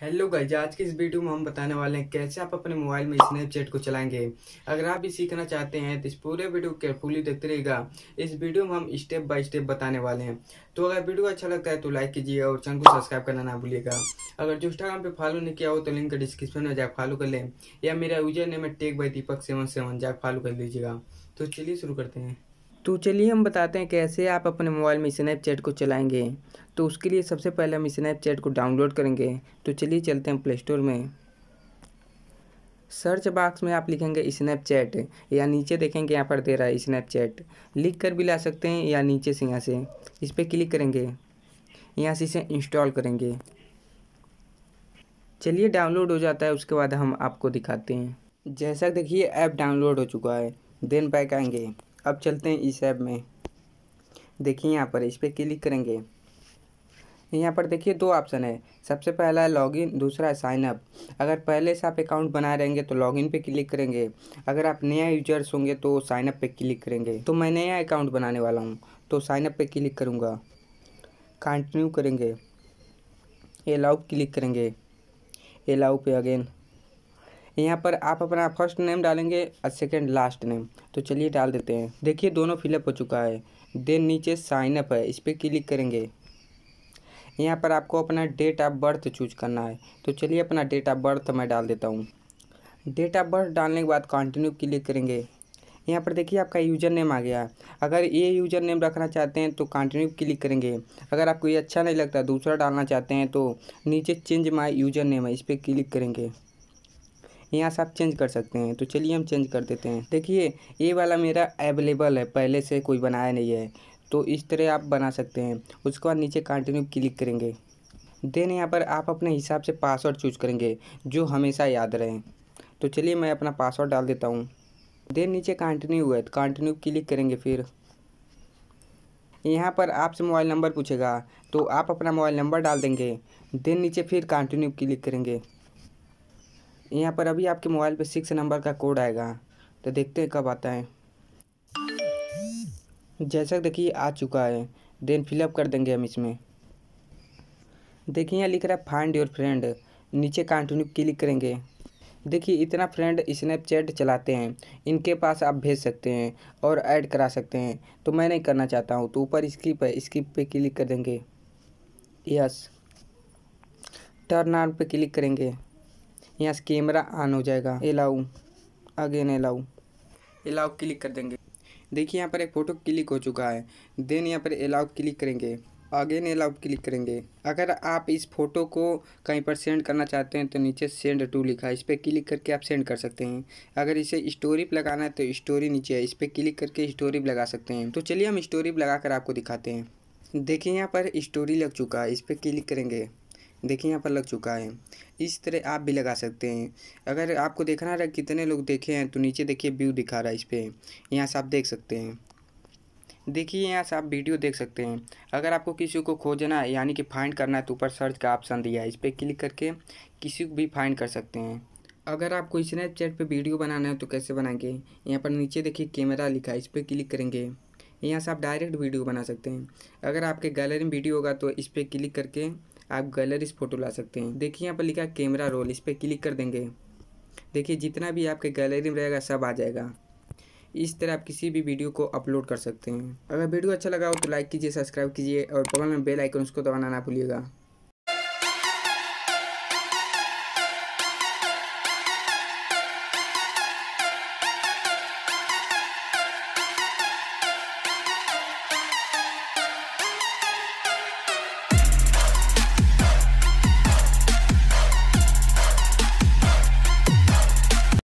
hello guys आज के इस वीडियो में हम बताने वाले हैं कैसे आप अपने मोबाइल में स्नैपचैट को चलाएंगे अगर आप भी सीखना चाहते हैं तो इस पूरे वीडियो को केयरफुली देखते रहेगा इस वीडियो में हम स्टेप बाय स्टेप बताने वाले हैं तो अगर वीडियो अच्छा लगता है तो लाइक कीजिए और चैनल को सब्सक्राइब करना ना भूलिएगा अगर जो इंस्टाग्राम पर फॉलो नहीं किया हो तो लिंक डिस्क्रिप्शन में जाकर फॉलो कर लें या मेरा यूजर नेम है tech by Deepak seven seven जाए फॉलो कर लीजिएगा तो चलिए शुरू करते हैं तो चलिए हम बताते हैं कैसे आप अपने मोबाइल में स्नैपचैट को चलाएंगे तो उसके लिए सबसे पहले हम स्नैपचैट को डाउनलोड करेंगे तो चलिए चलते हैं प्ले स्टोर में सर्च बॉक्स में आप लिखेंगे स्नैपचैट या नीचे देखेंगे यहाँ पर दे रहा है स्नैपचैट लिख कर भी ला सकते हैं या नीचे से यहाँ से इस पर क्लिक करेंगे यहाँ से इसे इंस्टॉल करेंगे चलिए डाउनलोड हो जाता है उसके बाद हम आपको दिखाते हैं जैसा देखिए ऐप डाउनलोड हो चुका है देन बैक आएंगे अब चलते हैं इस ऐप में देखिए यहाँ पर इस पर क्लिक करेंगे यहाँ पर देखिए दो ऑप्शन है सबसे पहला है लॉगिन दूसरा है साइनअप अगर पहले से आप अकाउंट बना रहेंगे तो लॉगिन पे क्लिक करेंगे अगर आप नया यूजर्स होंगे तो साइनअप पे क्लिक करेंगे तो मैं नया अकाउंट बनाने वाला हूँ तो साइनअप पे क्लिक करूँगा कंटिन्यू करेंगे एलाउ क्लिक करेंगे एलाउ पे अगेन यहाँ पर आप अपना फर्स्ट नेम डालेंगे और सेकेंड लास्ट नेम तो चलिए डाल देते हैं देखिए दोनों फिलअप हो चुका है देन नीचे साइनअप है इस पर क्लिक करेंगे यहाँ पर आपको अपना डेट ऑफ बर्थ चूज करना है तो चलिए अपना डेट ऑफ बर्थ मैं डाल देता हूँ डेट ऑफ बर्थ डालने के बाद कंटिन्यू क्लिक करेंगे यहाँ पर देखिए आपका यूज़र नेम आ गया अगर ये यूज़र नेम रखना चाहते हैं तो कंटिन्यू क्लिक करेंगे अगर आपको ये अच्छा नहीं लगता दूसरा डालना चाहते हैं तो नीचे चेंज माई यूज़र नेम है इस पर क्लिक करेंगे यहाँ से आप चेंज कर सकते हैं तो चलिए हम चेंज कर देते हैं देखिए ये वाला मेरा अवेलेबल है पहले से कोई बनाया नहीं है तो इस तरह आप बना सकते हैं उसके बाद नीचे कंटिन्यू क्लिक करेंगे देन यहाँ पर आप अपने हिसाब से पासवर्ड चूज करेंगे जो हमेशा याद रहे तो चलिए मैं अपना पासवर्ड डाल देता हूँ देन नीचे कंटिन्यू है तो कंटिन्यू क्लिक करेंगे फिर यहाँ पर आपसे मोबाइल नंबर पूछेगा तो आप अपना मोबाइल नंबर डाल देंगे देन नीचे फिर कंटिन्यू क्लिक करेंगे यहाँ पर अभी आपके मोबाइल पे सिक्स नंबर का कोड आएगा तो देखते हैं कब आता है जैसा देखिए आ चुका है देन फिलअप कर देंगे हम इसमें देखिए यहाँ लिख रहा है फाइंड योर फ्रेंड नीचे कंटिन्यू क्लिक करेंगे देखिए इतना फ्रेंड स्नैपचैट चलाते हैं इनके पास आप भेज सकते हैं और ऐड करा सकते हैं तो मैं नहीं करना चाहता हूँ तो ऊपर स्किप है स्किप पे क्लिक कर देंगे यस टर्न ऑन पे क्लिक करेंगे यहाँ से कैमरा ऑन हो जाएगा allow again allow allow click कर देंगे देखिए यहाँ पर एक फ़ोटो क्लिक हो चुका है देन यहाँ पर एलाउ क्लिक करेंगे अगेन एलाउ क्लिक करेंगे अगर आप इस फोटो को कहीं पर सेंड करना चाहते हैं तो नीचे सेंड टू लिखा है इस पर क्लिक करके आप सेंड कर सकते हैं अगर इसे स्टोरी पर लगाना है तो स्टोरी नीचे है इस पर क्लिक करके स्टोरी लगा सकते हैं तो चलिए हम स्टोरी लगा कर आपको दिखाते हैं देखिए यहाँ पर स्टोरी लग चुका है इस पर क्लिक करेंगे देखिए यहाँ पर लग चुका है इस तरह आप भी लगा सकते हैं अगर आपको देखना रहा कितने लोग देखे हैं तो नीचे देखिए व्यू दिखा रहा है इस पर यहाँ से आप देख सकते हैं देखिए यहाँ से आप वीडियो देख सकते हैं अगर आपको किसी को खोजना है यानी कि फाइंड करना है तो ऊपर सर्च का ऑप्शन दिया है इस पर क्लिक करके किसी को भी फाइंड कर सकते हैं अगर आपको स्नैपचैट पे वीडियो बनाना है तो कैसे बनाएंगे यहाँ पर नीचे देखिए कैमरा लिखा है इस पर क्लिक करेंगे यहाँ से आप डायरेक्ट वीडियो बना सकते हैं अगर आपके गैलरी में वीडियो होगा तो इस पर क्लिक करके आप गैलरीज फ़ोटो ला सकते हैं देखिए यहाँ पर लिखा है कैमरा रोल इस पर क्लिक कर देंगे देखिए जितना भी आपके गैलरी में रहेगा सब आ जाएगा इस तरह आप किसी भी वीडियो को अपलोड कर सकते हैं अगर वीडियो अच्छा लगा हो तो लाइक कीजिए सब्सक्राइब कीजिए और बगल में बेल आइकन उसको दबाना ना भूलिएगा